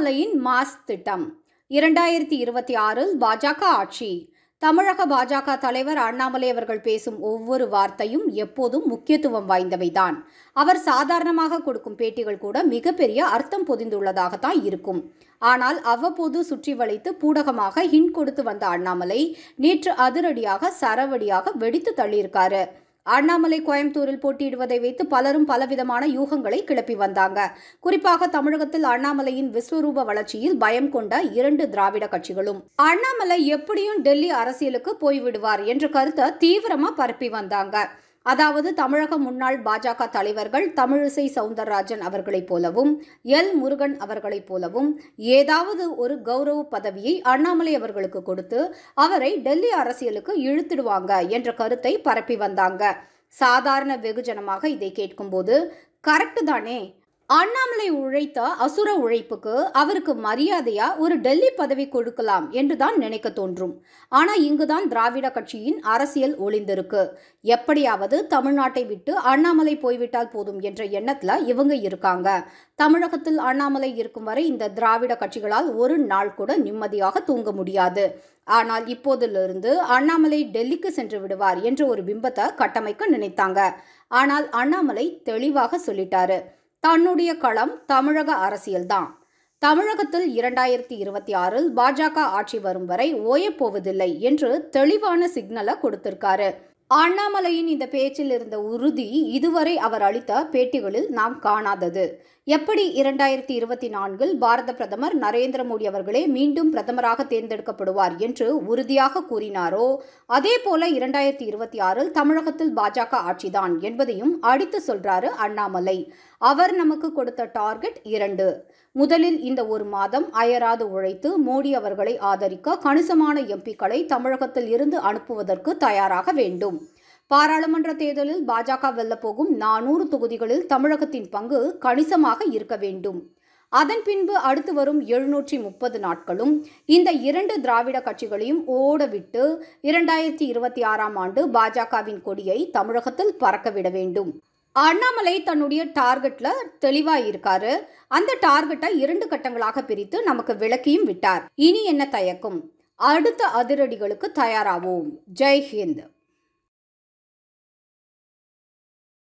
அண்ணாமலையின் mass திட்டம் இரண்டாயிரத்தி இருபத்தி ஆறில் பாஜக ஆட்சி தமிழக பாஜக தலைவர் அண்ணாமலை அவர்கள் பேசும் ஒவ்வொரு வார்த்தையும் எப்போதும் முக்கியத்துவம் வாய்ந்தவைதான் அவர் சாதாரணமாக கொடுக்கும் பேட்டிகள் கூட மிகப்பெரிய அர்த்தம் பொதிந்துள்ளதாகத்தான் இருக்கும் ஆனால் அவ்வப்போது சுற்றி வளைத்து பூடகமாக ஹின் கொடுத்து வந்த அண்ணாமலை நேற்று அதிரடியாக சரவடியாக வெடித்து தள்ளியிருக்காரு அண்ணாமலை கோயம்புத்தூரில் போட்டியிடுவதை வைத்து பலரும் பலவிதமான யூகங்களை கிளப்பி வந்தாங்க குறிப்பாக தமிழகத்தில் அண்ணாமலையின் விஸ்வரூப வளர்ச்சியில் பயம் கொண்ட இரண்டு திராவிட கட்சிகளும் அண்ணாமலை எப்படியும் டெல்லி அரசியலுக்கு போய்விடுவார் என்ற கருத்தை தீவிரமா பரப்பி வந்தாங்க அதாவது தமிழக முன்னாள் பாஜக தலைவர்கள் தமிழிசை சவுந்தரராஜன் அவர்களைப் போலவும் எல் முருகன் அவர்களைப் போலவும் ஏதாவது ஒரு கௌரவ பதவியை அண்ணாமலை அவர்களுக்கு கொடுத்து அவரை டெல்லி அரசியலுக்கு இழுத்துடுவாங்க என்ற கருத்தை பரப்பி வந்தாங்க சாதாரண வெகுஜனமாக இதை கேட்கும்போது கரெக்டு தானே அண்ணாமலை உழைத்த அசுர உழைப்புக்கு அவருக்கு மரியாதையா ஒரு டெல்லி பதவி கொடுக்கலாம் என்றுதான் நினைக்க தோன்றும் ஆனா இங்குதான் திராவிட கட்சியின் அரசியல் ஒளிந்திருக்கு எப்படியாவது தமிழ்நாட்டை விட்டு அண்ணாமலை போய்விட்டால் போதும் என்ற எண்ணத்துல இவங்க இருக்காங்க தமிழகத்தில் அண்ணாமலை இருக்கும் வரை இந்த திராவிட கட்சிகளால் ஒரு நாள் கூட நிம்மதியாக தூங்க முடியாது ஆனால் இப்போதிலிருந்து அண்ணாமலை டெல்லிக்கு சென்று விடுவார் என்ற ஒரு பிம்பத்தை கட்டமைக்க நினைத்தாங்க ஆனால் அண்ணாமலை தெளிவாக சொல்லிட்டாரு தன்னுடைய களம் தமிழக அரசியல்தான் தமிழகத்தில் இரண்டாயிரத்தி இருபத்தி ஆறில் பாஜக ஆட்சி வரும் வரை ஓயப்போவதில்லை என்று தெளிவான சிக்னலை கொடுத்திருக்காரு அண்ணாமலையின் இந்த பேச்சில் இருந்த உறுதி இதுவரை அவர் அளித்த பேட்டிகளில் நாம் காணாதது எப்படி இரண்டாயிரத்தி இருபத்தி நான்கில் பாரத பிரதமர் நரேந்திர மோடி அவர்களே மீண்டும் பிரதமராக தேர்ந்தெடுக்கப்படுவார் என்று உறுதியாக கூறினாரோ அதே போல இரண்டாயிரத்தி இருபத்தி ஆறில் தமிழகத்தில் பாஜக ஆட்சிதான் என்பதையும் அடித்து சொல்றாரு அண்ணாமலை அவர் நமக்கு கொடுத்த டார்கெட் இரண்டு முதலில் இந்த ஒரு மாதம் அயராது உழைத்து மோடி அவர்களை ஆதரிக்க கணிசமான எம்பிக்களை தமிழகத்தில் இருந்து அனுப்புவதற்கு தயாராக வேண்டும் பாராளுமன்ற தேர்தலில் பாஜக வெல்லப்போகும் நானூறு தொகுதிகளில் தமிழகத்தின் பங்கு கணிசமாக இருக்க வேண்டும் அதன் பின்பு அடுத்து வரும் எழுநூற்றி முப்பது நாட்களும் இந்த இரண்டு திராவிட கட்சிகளையும் ஓடவிட்டு இரண்டாயிரத்தி இருபத்தி ஆறாம் ஆண்டு பாஜகவின் கொடியை தமிழகத்தில் பறக்கவிட வேண்டும் அண்ணாமலை தன்னுடைய டார்கெட்டில் தெளிவாக இருக்காரு அந்த டார்கெட்டை இரண்டு கட்டங்களாக பிரித்து நமக்கு விளக்கியும் விட்டார் இனி என்ன தயக்கும் அடுத்த அதிரடிகளுக்கு தயாராவோம் ஜெய்ஹிந்த்